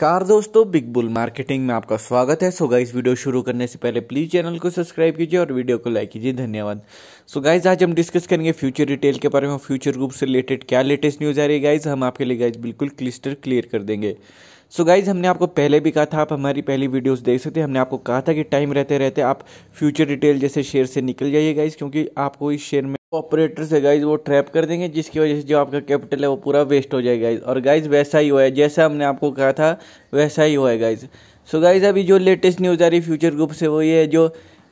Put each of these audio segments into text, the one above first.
नमस्कार दोस्तों big bull marketing में आपका स्वागत है सो गाइज वीडियो शुरू करने से पहले प्लीज़ चैनल को सब्सक्राइब कीजिए और वीडियो को लाइक कीजिए धन्यवाद सो गाइज आज हम डिस्कस करेंगे फ्यूचर रिटेल के बारे में फ्यूचर ग्रुप से रिलेटेड क्या लेटेस्ट न्यूज़ आ रही है गाइज हम आपके लिए गाइज बिल्कुल क्लिस्टर क्लियर कर देंगे सो so गाइज हमने आपको पहले भी कहा था आप हमारी पहली वीडियोस देख सकते हैं हमने आपको कहा था कि टाइम रहते रहते आप फ्यूचर रिटेल जैसे शेयर से निकल जाइए गाइज क्योंकि आपको इस शेयर में ऑपरेटर्स है गाइज वो ट्रैप कर देंगे जिसकी वजह से जो आपका कैपिटल है वो पूरा वेस्ट हो जाएगा गाइज और गाइज वैसा ही हुआ है जैसा हमने आपको कहा था वैसा ही हुआ है गाइज सो गाइज अभी जो लेटेस्ट न्यूज़ आ रही फ्यूचर ग्रुप से वो ये है जो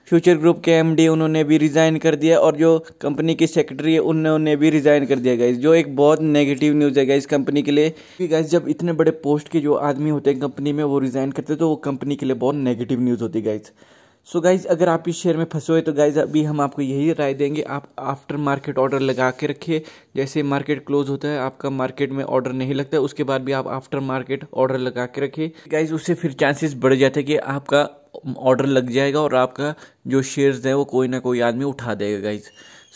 फ्यूचर ग्रुप के एमडी उन्होंने भी रिज़ाइन कर दिया और जो कंपनी की सेक्रेटरी है उन्होंने भी रिज़ाइन कर दिया गाइज जो एक बहुत नेगेटिव न्यूज़ है गाइज कंपनी के लिए क्योंकि गाइज जब इतने बड़े पोस्ट के जो आदमी होते हैं कंपनी में वो रिज़ाइन करते हैं तो वो कंपनी के लिए बहुत नेगेटिव न्यूज़ होती है गाइज सो गाइज अगर आप इस शेयर में फंसे हुए तो गाइज अभी हम आपको यही राय देंगे आप आफ्टर मार्केट ऑर्डर लगा के रखिए जैसे मार्केट क्लोज होता है आपका मार्केट में ऑर्डर नहीं लगता उसके बाद भी आप आफ्टर मार्केट ऑर्डर लगा के रखिए गाइज उससे फिर चांसेस बढ़ जाते हैं कि आपका ऑर्डर लग जाएगा और आपका जो शेयर्स है वो कोई ना कोई आदमी उठा देगा गाइज़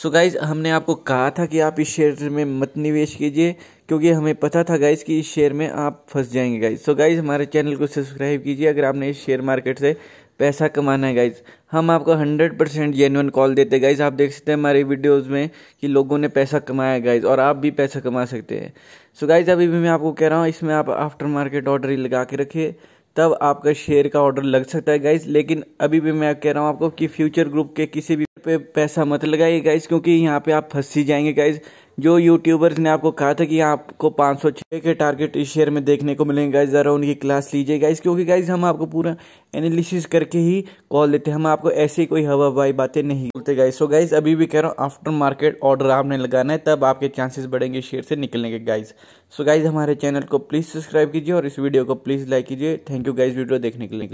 सो so गाइज़ हमने आपको कहा था कि आप इस शेयर में मत निवेश कीजिए क्योंकि हमें पता था गाइज़ कि इस शेयर में आप फंस जाएंगे गाइज़ सो गाइज़ हमारे चैनल को सब्सक्राइब कीजिए अगर आपने इस शेयर मार्केट से पैसा कमाना है गाइज हम आपको हंड्रेड परसेंट जेनुअन कॉल देते हैं गाइज आप देख सकते हैं हमारी वीडियोस में कि लोगों ने पैसा कमाया है गाइज और आप भी पैसा कमा सकते हैं सो गाइज अभी भी मैं आपको कह रहा हूँ इसमें आप आफ्टर मार्केट ऑर्डर ही लगा के रखिए तब आपका शेयर का ऑर्डर लग सकता है गाइज लेकिन अभी भी मैं कह रहा हूँ आपको कि फ्यूचर ग्रुप के किसी भी पे पैसा मत लगाइए गाइज क्योंकि यहाँ पे आप फंसी जाएंगे गाइज जो यूट्यूबर्स ने आपको कहा था कि आपको पाँच सौ छः के टारगेट इस शेयर में देखने को मिलेंगे गाइज ज़रा उनकी क्लास लीजिए गाइज क्योंकि गाइज हम आपको पूरा एनालिसिस करके ही कॉल देते हैं हम आपको ऐसी कोई हवा हवाई बातें नहीं बोलते गाइज सो गाइज अभी भी कह रहा हूँ आफ्टर मार्केट ऑर्डर आपने लगाना है तब आपके चांसेस बढ़ेंगे शेयर से निकलने के गाइज सो गाइज हमारे चैनल को प्लीज़ सब्सक्राइब कीजिए और इस वीडियो को प्लीज़ लाइक कीजिए थैंक यू गाइज वीडियो देखने के लिए